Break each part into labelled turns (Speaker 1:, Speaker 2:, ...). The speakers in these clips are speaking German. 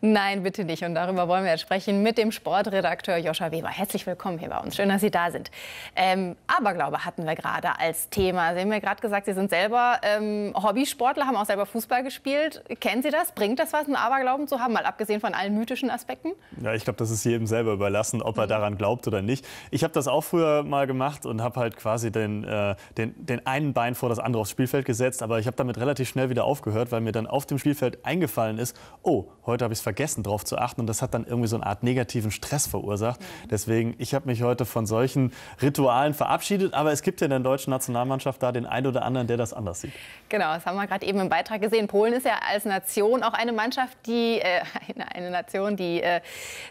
Speaker 1: Nein, bitte nicht. Und darüber wollen wir jetzt sprechen mit dem Sportredakteur Joscha Weber. Herzlich willkommen hier bei uns. Schön, dass Sie da sind. Ähm, Aberglaube hatten wir gerade als Thema. Sie haben mir gerade gesagt, Sie sind selber ähm, Hobbysportler, haben auch selber Fußball gespielt. Kennen Sie das? Bringt das was, einen Aberglauben zu haben, mal abgesehen von allen mythischen Aspekten?
Speaker 2: Ja, ich glaube, das ist jedem selber überlassen, ob er mhm. daran glaubt oder nicht. Ich habe das auch früher mal gemacht und habe halt quasi den, äh, den, den einen Bein vor das andere aufs Spielfeld gesetzt. Aber ich habe damit relativ schnell wieder aufgehört, weil mir dann auf dem Spielfeld eingefallen ist, oh, heute habe ich es vergessen, darauf zu achten. Und das hat dann irgendwie so eine Art negativen Stress verursacht. Mhm. Deswegen, ich habe mich heute von solchen Ritualen verabschiedet. Aber es gibt ja in der deutschen Nationalmannschaft da den einen oder anderen, der das anders sieht.
Speaker 1: Genau, das haben wir gerade eben im Beitrag gesehen. Polen ist ja als Nation auch eine Mannschaft, die äh, eine Nation, die äh,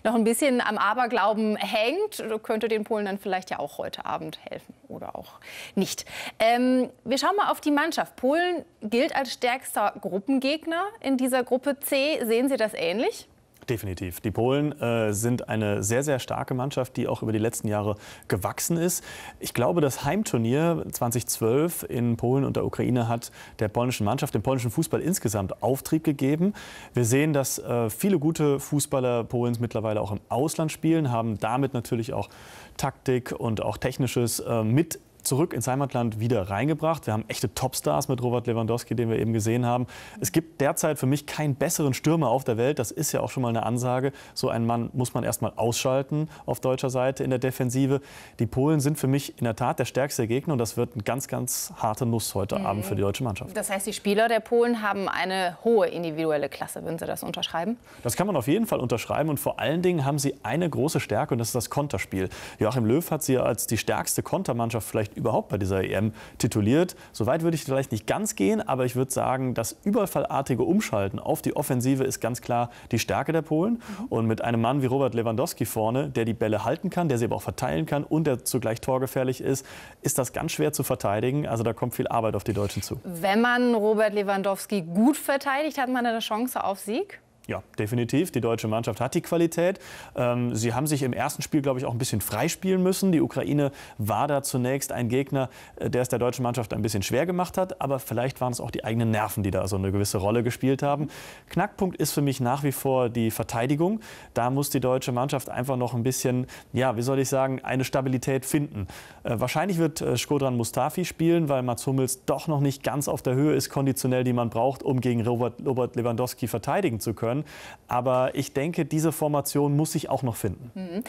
Speaker 1: noch ein bisschen am Aberglauben hängt. Könnte den Polen dann vielleicht ja auch heute Abend helfen oder auch nicht. Ähm, wir schauen mal auf die Mannschaft. Polen gilt als stärkster Gruppengegner in dieser Gruppe C. Sehen Sie das ähnlich? ähnlich?
Speaker 2: Definitiv. Die Polen äh, sind eine sehr, sehr starke Mannschaft, die auch über die letzten Jahre gewachsen ist. Ich glaube, das Heimturnier 2012 in Polen und der Ukraine hat der polnischen Mannschaft, dem polnischen Fußball insgesamt Auftrieb gegeben. Wir sehen, dass äh, viele gute Fußballer Polens mittlerweile auch im Ausland spielen, haben damit natürlich auch Taktik und auch Technisches äh, mit zurück ins Heimatland wieder reingebracht. Wir haben echte Topstars mit Robert Lewandowski, den wir eben gesehen haben. Es gibt derzeit für mich keinen besseren Stürmer auf der Welt. Das ist ja auch schon mal eine Ansage. So einen Mann muss man erst ausschalten auf deutscher Seite in der Defensive. Die Polen sind für mich in der Tat der stärkste Gegner und das wird eine ganz, ganz harte Nuss heute mhm. Abend für die deutsche Mannschaft.
Speaker 1: Das heißt, die Spieler der Polen haben eine hohe individuelle Klasse. Würden Sie das unterschreiben?
Speaker 2: Das kann man auf jeden Fall unterschreiben und vor allen Dingen haben sie eine große Stärke und das ist das Konterspiel. Joachim Löw hat sie als die stärkste Kontermannschaft vielleicht vielleicht überhaupt bei dieser EM tituliert. Soweit würde ich vielleicht nicht ganz gehen, aber ich würde sagen, das überfallartige Umschalten auf die Offensive ist ganz klar die Stärke der Polen. Mhm. Und mit einem Mann wie Robert Lewandowski vorne, der die Bälle halten kann, der sie aber auch verteilen kann und der zugleich torgefährlich ist, ist das ganz schwer zu verteidigen. Also da kommt viel Arbeit auf die Deutschen zu.
Speaker 1: Wenn man Robert Lewandowski gut verteidigt, hat man eine Chance auf Sieg?
Speaker 2: Ja, definitiv. Die deutsche Mannschaft hat die Qualität. Ähm, sie haben sich im ersten Spiel, glaube ich, auch ein bisschen freispielen müssen. Die Ukraine war da zunächst ein Gegner, äh, der es der deutschen Mannschaft ein bisschen schwer gemacht hat. Aber vielleicht waren es auch die eigenen Nerven, die da so eine gewisse Rolle gespielt haben. Knackpunkt ist für mich nach wie vor die Verteidigung. Da muss die deutsche Mannschaft einfach noch ein bisschen, ja, wie soll ich sagen, eine Stabilität finden. Äh, wahrscheinlich wird äh, Skodran Mustafi spielen, weil Mats Hummels doch noch nicht ganz auf der Höhe ist, konditionell, die man braucht, um gegen Robert, Robert Lewandowski verteidigen zu können können. Aber ich denke, diese Formation muss sich auch noch finden.
Speaker 1: Mhm.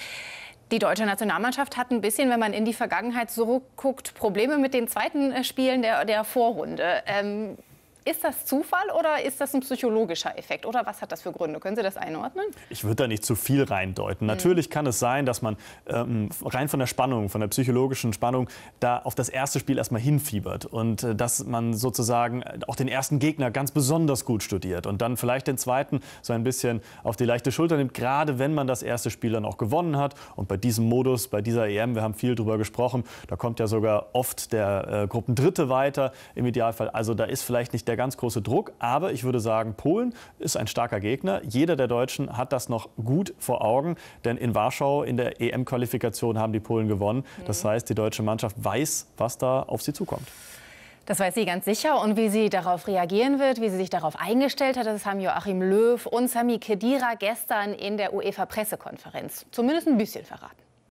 Speaker 1: Die deutsche Nationalmannschaft hat ein bisschen, wenn man in die Vergangenheit zurückguckt, Probleme mit den zweiten äh, Spielen der, der Vorrunde. Ähm, ist das Zufall oder ist das ein psychologischer Effekt? Oder was hat das für Gründe? Können Sie das einordnen?
Speaker 2: Ich würde da nicht zu viel reindeuten. Mhm. Natürlich kann es sein, dass man ähm, rein von der Spannung, von der psychologischen Spannung, da auf das erste Spiel erstmal hinfiebert und äh, dass man sozusagen äh, auch den ersten Gegner ganz besonders gut studiert und dann vielleicht den zweiten so ein bisschen auf die leichte Schulter nimmt, gerade wenn man das erste Spiel dann auch gewonnen hat. Und bei diesem Modus, bei dieser EM, wir haben viel drüber gesprochen, da kommt ja sogar oft der äh, Gruppendritte weiter im Idealfall. Also da ist vielleicht nicht der ganz große Druck. Aber ich würde sagen, Polen ist ein starker Gegner. Jeder der Deutschen hat das noch gut vor Augen, denn in Warschau in der EM-Qualifikation haben die Polen gewonnen. Das mhm. heißt, die deutsche Mannschaft weiß, was da auf sie zukommt.
Speaker 1: Das weiß sie ganz sicher. Und wie sie darauf reagieren wird, wie sie sich darauf eingestellt hat, das haben Joachim Löw und Sami Kedira gestern in der UEFA-Pressekonferenz zumindest ein bisschen verraten.